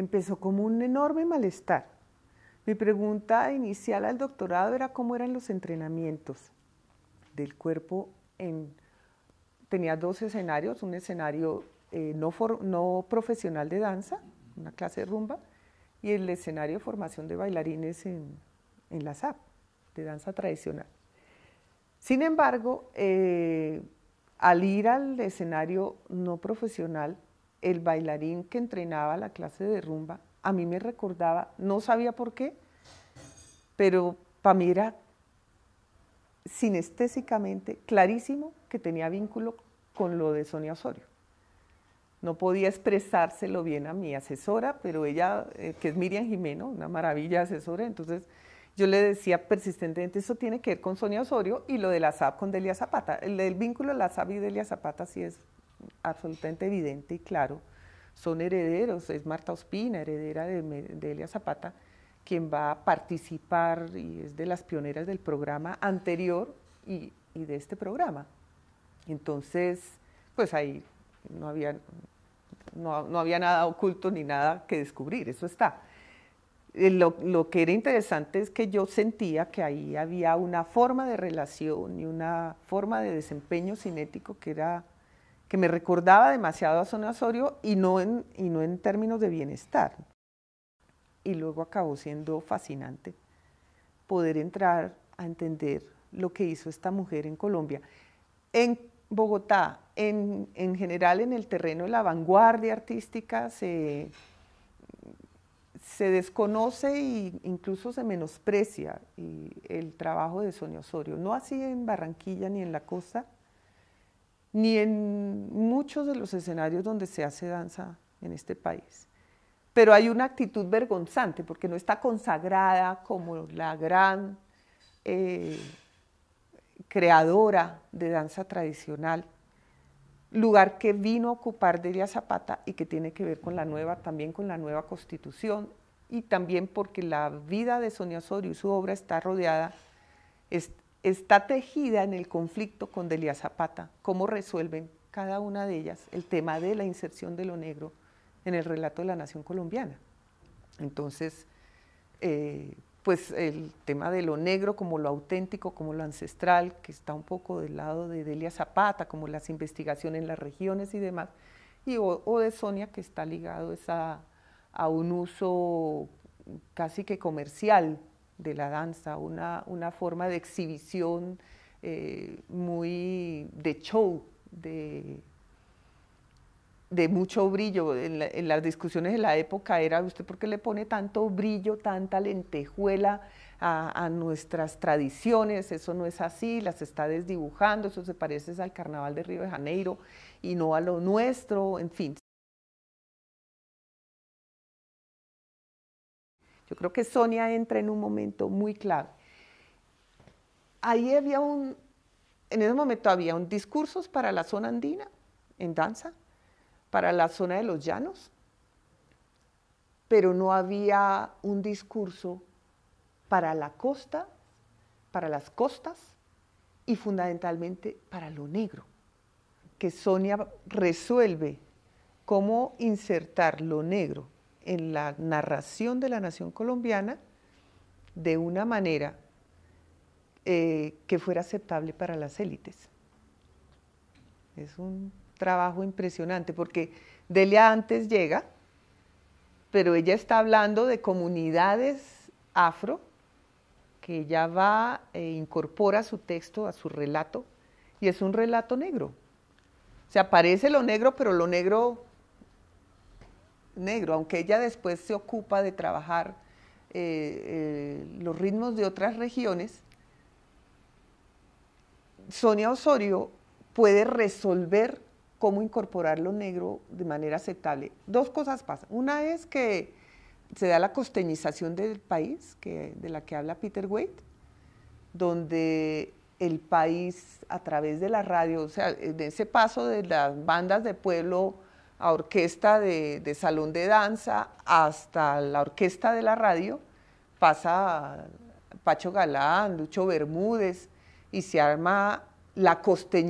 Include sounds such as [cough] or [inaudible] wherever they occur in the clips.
empezó como un enorme malestar. Mi pregunta inicial al doctorado era cómo eran los entrenamientos del cuerpo Tenía dos escenarios, un escenario eh, no, profesional de danza, una clase de rumba, y el escenario de formación de bailarines en, la SAP, de danza tradicional. Sin embargo, eh, al ir al escenario no profesional, el bailarín que entrenaba la clase de rumba, a mí me recordaba, no sabía por qué, pero para mí era sinestésicamente clarísimo que tenía vínculo con lo de Sonia Osorio. No podía expresárselo bien a mi asesora, pero ella, eh, que es Miriam Jimeno, una maravilla asesora, entonces yo le decía persistentemente, eso tiene que ver con Sonia Osorio y lo de la SAP con Delia Zapata. El, el vínculo de la SAP y Delia Zapata sí es absolutamente evidente y claro, son herederos, es Marta Ospina, heredera de Elia Zapata, quien va a participar y es de las pioneras del programa anterior y, y de este programa. Entonces, pues ahí no había, no, no había nada oculto ni nada que descubrir, eso está. Eh, lo, lo, que era interesante es que yo sentía que ahí había una forma de relación y una forma de desempeño cinético que era que me recordaba demasiado a Sonia Osorio y no, en, y no en términos de bienestar. Y luego acabó siendo fascinante poder entrar a entender lo que hizo esta mujer en Colombia, en Bogotá, en, general en el terreno de la vanguardia artística, se, se desconoce e incluso se menosprecia el trabajo de Sonia Osorio, no así en Barranquilla ni en la costa, ni en muchos de los escenarios donde se hace danza en este país. Pero hay una actitud vergonzante porque no está consagrada como la gran eh, creadora de danza tradicional, lugar que vino a ocupar Delia Zapata y que tiene que ver con la nueva, también con la nueva constitución y también porque la vida de Sonia Osorio y su obra está rodeada, está tejida en el conflicto con Delia Zapata, cómo resuelven cada una de ellas el tema de la inserción de lo negro en el relato de la nación colombiana. Entonces, eh, pues el tema de lo negro como lo auténtico, como lo ancestral, que está un poco del lado de Delia Zapata, como las investigaciones en las regiones y demás, y o, de Sonia, que está ligado a un uso casi que comercial de la danza, una, una forma de exhibición eh, muy de show, de, de mucho brillo. En, las discusiones de la época era, ¿usted por qué le pone tanto brillo, tanta lentejuela a, a, nuestras tradiciones? Eso no es así, las está desdibujando, eso se parece al carnaval de Río de Janeiro y no a lo nuestro, en fin. Yo creo que Sonia entra en un momento muy clave. Ahí había un, en ese momento había un discurso para la zona andina, en danza, para la zona de los llanos, pero no había un discurso para la costa, para las costas y fundamentalmente para lo negro, que Sonia resuelve cómo insertar lo negro en la narración de la nación colombiana de una manera eh, que fuera aceptable para las élites. Es un trabajo impresionante porque Delia antes llega, pero ella está hablando de comunidades afro que ella va e incorpora su texto, a su relato, y es un relato negro. O sea, parece lo negro, pero lo negro negro, aunque ella después se ocupa de trabajar eh, eh, los ritmos de otras regiones, Sonia Osorio puede resolver cómo incorporar lo negro de manera aceptable. Dos cosas pasan. Una es que se da la costeñización del país, de la que habla Peter Waite, donde el país a través de la radio, o sea, de ese paso de las bandas de pueblo, a orquesta de, salón de danza, hasta la orquesta de la radio, pasa Pacho Galán, Lucho Bermúdez, y se arma la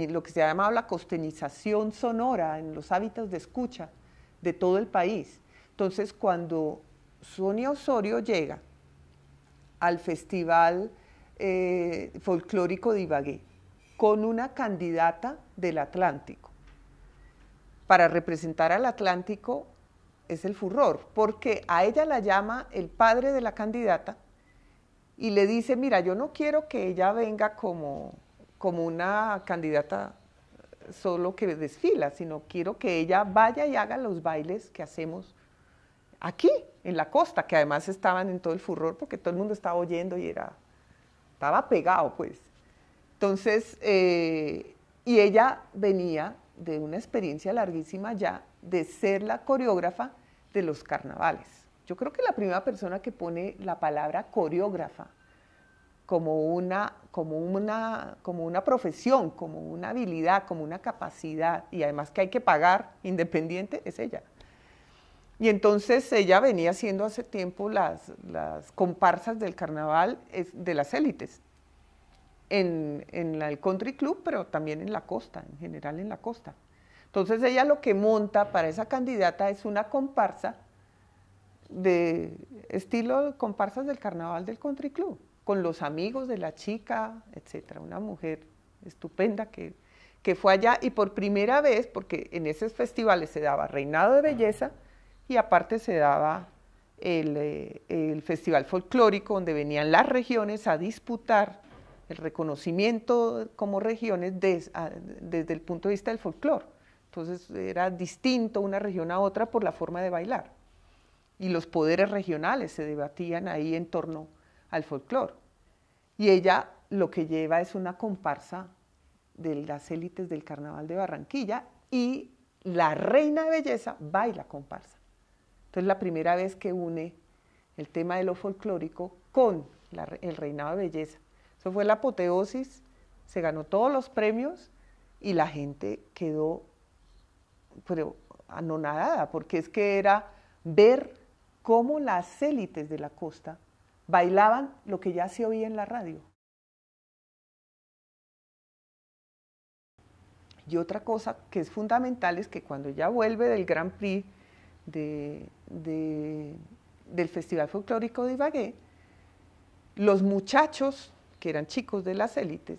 lo que se llama la costeñización sonora en los hábitos de escucha de todo el país. Entonces, cuando Sonia Osorio llega al Festival eh, Folclórico de Ibagué con una candidata del Atlántico, para representar al Atlántico es el furor, porque a ella la llama el padre de la candidata y le dice, mira, yo no quiero que ella venga como, como una candidata solo que desfila, sino quiero que ella vaya y haga los bailes que hacemos aquí, en la costa, que además estaban en todo el furor porque todo el mundo estaba oyendo y era, estaba pegado, pues. Entonces, eh, y ella venía de una experiencia larguísima ya de ser la coreógrafa de los carnavales. Yo creo que la primera persona que pone la palabra coreógrafa como una, como una, como una profesión, como una habilidad, como una capacidad, y además que hay que pagar independiente, es ella. Y entonces ella venía haciendo hace tiempo las, las comparsas del carnaval de las élites en, el country club, pero también en la costa, en general en la costa. Entonces ella lo que monta para esa candidata es una comparsa de estilo comparsas del carnaval del country club, con los amigos de la chica, etcétera, una mujer estupenda que, que fue allá y por primera vez, porque en esos festivales se daba reinado de belleza y aparte se daba el, eh, el festival folclórico donde venían las regiones a disputar el reconocimiento como regiones desde el punto de vista del folclor. Entonces era distinto una región a otra por la forma de bailar. Y los poderes regionales se debatían ahí en torno al folclor. Y ella lo que lleva es una comparsa de las élites del Carnaval de Barranquilla y la reina de belleza baila comparsa. Entonces la primera vez que une el tema de lo folclórico con el reinado de belleza. Eso fue la apoteosis, se ganó todos los premios y la gente quedó pero, anonadada, porque es que era ver cómo las élites de la costa bailaban lo que ya se oía en la radio. Y otra cosa que es fundamental es que cuando ya vuelve del Grand Prix del Festival Folclórico de Ibagué, los muchachos que eran chicos de las élites,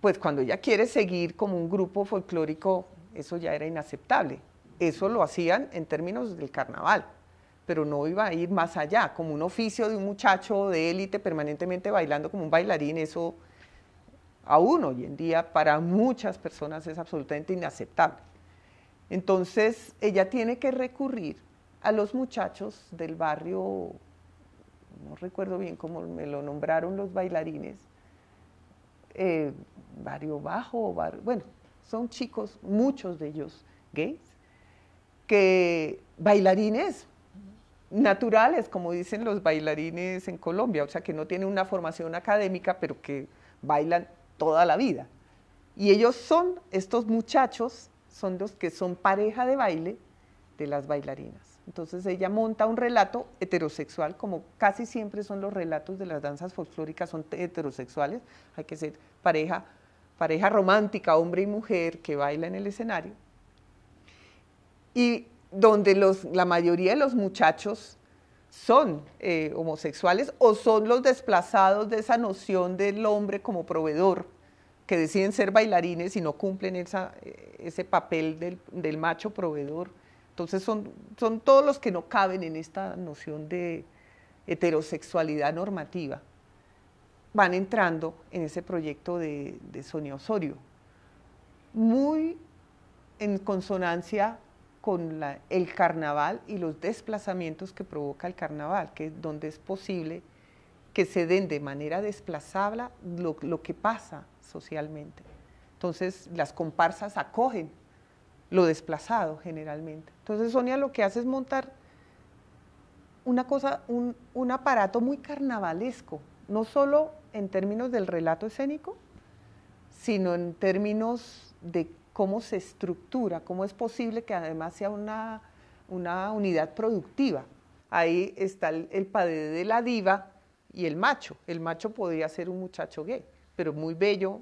pues cuando ella quiere seguir como un grupo folclórico, eso ya era inaceptable. Eso lo hacían en términos del carnaval, pero no iba a ir más allá, como un oficio de un muchacho de élite permanentemente bailando como un bailarín, eso aún hoy en día para muchas personas es absolutamente inaceptable. Entonces ella tiene que recurrir a los muchachos del barrio no recuerdo bien cómo me lo nombraron los bailarines, eh, barrio bajo, barrio, bueno, son chicos, muchos de ellos gays, que bailarines naturales, como dicen los bailarines en Colombia, o sea, que no tienen una formación académica, pero que bailan toda la vida. Y ellos son, estos muchachos, son los que son pareja de baile de las bailarinas. Entonces ella monta un relato heterosexual, como casi siempre son los relatos de las danzas folclóricas, son heterosexuales, hay que ser pareja, pareja romántica, hombre y mujer que baila en el escenario. Y donde la mayoría de los muchachos son eh, homosexuales o son los desplazados de esa noción del hombre como proveedor, que deciden ser bailarines y no cumplen eh, ese papel del macho proveedor entonces son, son todos los que no caben en esta noción de heterosexualidad normativa, van entrando en ese proyecto de, Sonia Osorio, muy en consonancia con el carnaval y los desplazamientos que provoca el carnaval, que es donde es posible que se den de manera desplazable lo que pasa socialmente. Entonces las comparsas acogen lo desplazado generalmente. Entonces Sonia lo que hace es montar una cosa, un, aparato muy carnavalesco, no solo en términos del relato escénico, sino en términos de cómo se estructura, cómo es posible que además sea una, unidad productiva. Ahí está el, el padre de la diva y el macho. El macho podría ser un muchacho gay, pero muy bello,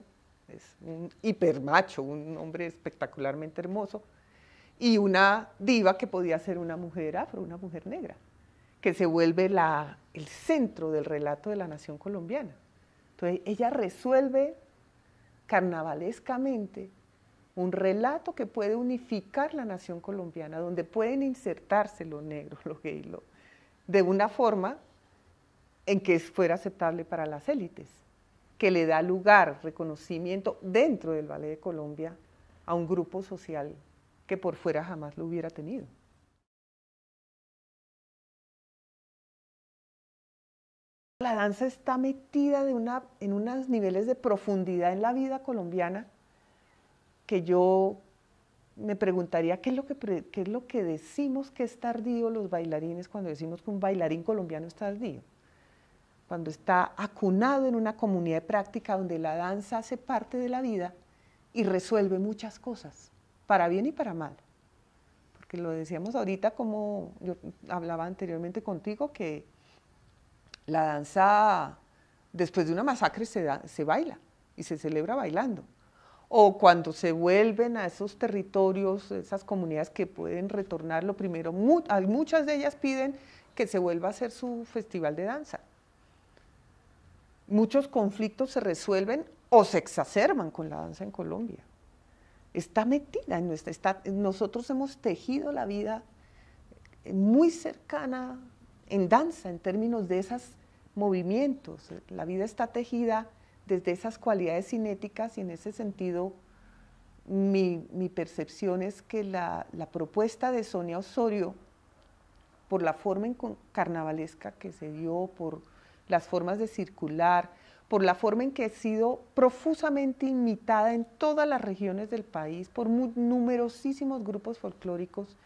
es un hipermacho, un hombre espectacularmente hermoso, y una diva que podía ser una mujer afro, una mujer negra, que se vuelve el centro del relato de la nación colombiana. Entonces ella resuelve carnavalescamente un relato que puede unificar la nación colombiana, donde pueden insertarse los negros, [laughs] los gays, de una forma en que fuera aceptable para las élites que le da lugar, reconocimiento dentro del Ballet de Colombia a un grupo social que por fuera jamás lo hubiera tenido. La danza está metida en unos niveles de profundidad en la vida colombiana que yo me preguntaría qué es lo que, qué es lo que decimos que es tardío los bailarines cuando decimos que un bailarín colombiano es tardío cuando está acunado en una comunidad de práctica donde la danza hace parte de la vida y resuelve muchas cosas, para bien y para mal. Porque lo decíamos ahorita como yo hablaba anteriormente contigo, que la danza después de una masacre se, se baila y se celebra bailando. O cuando se vuelven a esos territorios, esas comunidades que pueden retornar, lo primero, muchas de ellas piden que se vuelva a hacer su festival de danza muchos conflictos se resuelven o se exacerban con la danza en Colombia. Está metida en nuestra, nosotros hemos tejido la vida muy cercana en danza, en términos de esos movimientos. La vida está tejida desde esas cualidades cinéticas y en ese sentido mi, percepción es que la, propuesta de Sonia Osorio, por la forma carnavalesca que se dio, por las formas de circular, por la forma en que he sido profusamente imitada en todas las regiones del país por numerosísimos grupos folclóricos,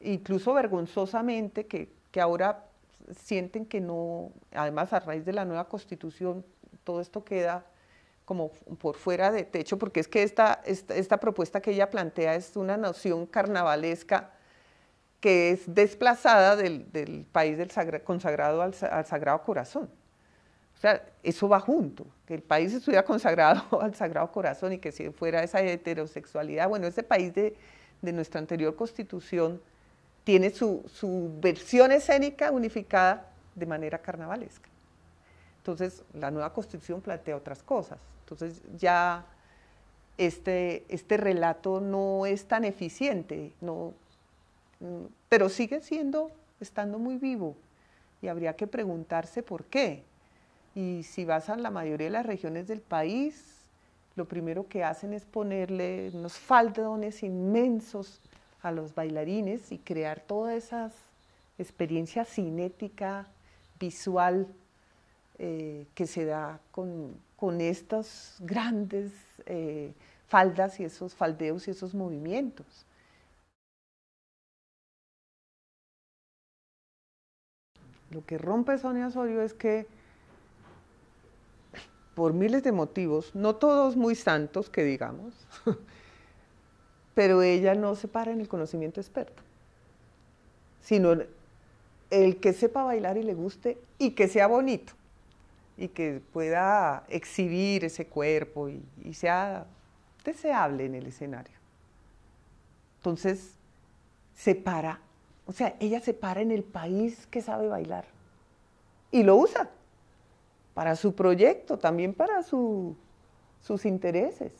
incluso vergonzosamente, que, ahora sienten que no, además a raíz de la nueva constitución, todo esto queda como por fuera de techo, porque es que esta, esta, propuesta que ella plantea es una noción carnavalesca que es desplazada del, país del consagrado al, Sagrado Corazón. O sea, eso va junto, que el país estuviera consagrado [laughs] al Sagrado Corazón y que si fuera esa heterosexualidad, bueno, ese país de, nuestra anterior constitución tiene su, versión escénica unificada de manera carnavalesca. Entonces, la nueva constitución plantea otras cosas. Entonces, ya este, este relato no es tan eficiente, no, pero sigue siendo, estando muy vivo y habría que preguntarse por qué. Y si vas a la mayoría de las regiones del país, lo primero que hacen es ponerle unos faldones inmensos a los bailarines y crear toda esa experiencia cinética, visual, eh, que se da con, estas grandes eh, faldas y esos faldeos y esos movimientos. Lo que rompe Sonia Osorio es que, por miles de motivos, no todos muy santos que digamos, [laughs] pero ella no se para en el conocimiento experto, sino el que sepa bailar y le guste y que sea bonito y que pueda exhibir ese cuerpo y sea deseable en el escenario. Entonces, se para o sea, ella se para en el país que sabe bailar y lo usa para su proyecto, también para sus intereses.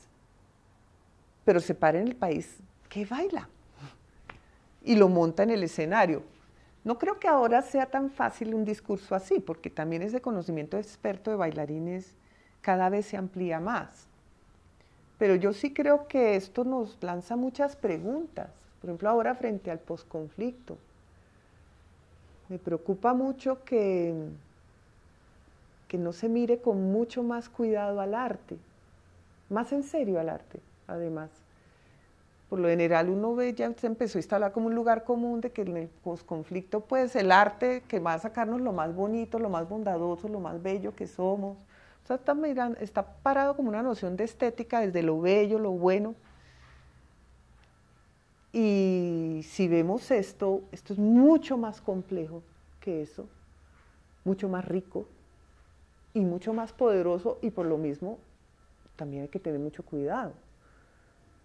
Pero se para en el país que baila y lo monta en el escenario. No creo que ahora sea tan fácil un discurso así, porque también ese conocimiento experto de bailarines cada vez se amplía más. Pero yo sí creo que esto nos lanza muchas preguntas. Por ejemplo, ahora frente al posconflicto, me preocupa mucho que, que no se mire con mucho más cuidado al arte, más en serio al arte, además. Por lo general uno ve, ya se empezó a instalar como un lugar común de que en el posconflicto, pues el arte que va a sacarnos lo más bonito, lo más bondadoso, lo más bello que somos. O sea, está, está parado como una noción de estética desde lo bello, lo bueno, y si vemos esto, esto es mucho más complejo que eso, mucho más rico y mucho más poderoso y por lo mismo también hay que tener mucho cuidado.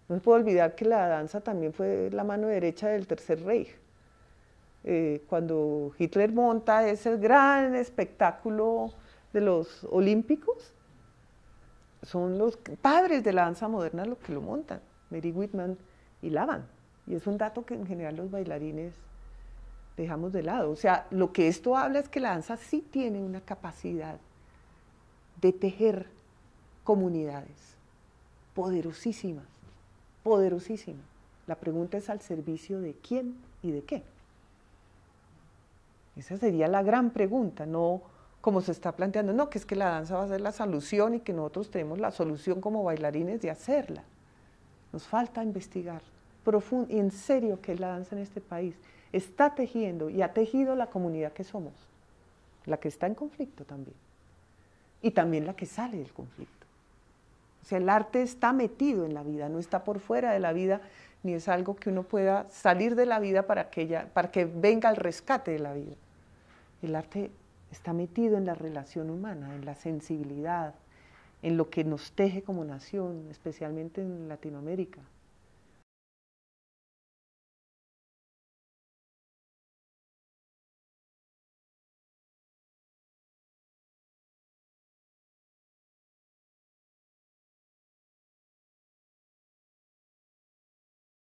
No se puede olvidar que la danza también fue la mano derecha del Tercer rey. Eh, cuando Hitler monta ese gran espectáculo de los olímpicos, son los padres de la danza moderna los que lo montan, Mary Whitman y Lavan. Y es un dato que en general los bailarines dejamos de lado. O sea, lo que esto habla es que la danza sí tiene una capacidad de tejer comunidades poderosísimas, poderosísimas. La pregunta es al servicio de quién y de qué. Esa sería la gran pregunta, no como se está planteando, no, que es que la danza va a ser la solución y que nosotros tenemos la solución como bailarines de hacerla. Nos falta investigar profundo y en serio que es la danza en este país. Está tejiendo y ha tejido la comunidad que somos, la que está en conflicto también, y también la que sale del conflicto. O sea, el arte está metido en la vida, no está por fuera de la vida, ni es algo que uno pueda salir de la vida para que, para que venga el rescate de la vida. El arte está metido en la relación humana, en la sensibilidad, en lo que nos teje como nación, especialmente en Latinoamérica.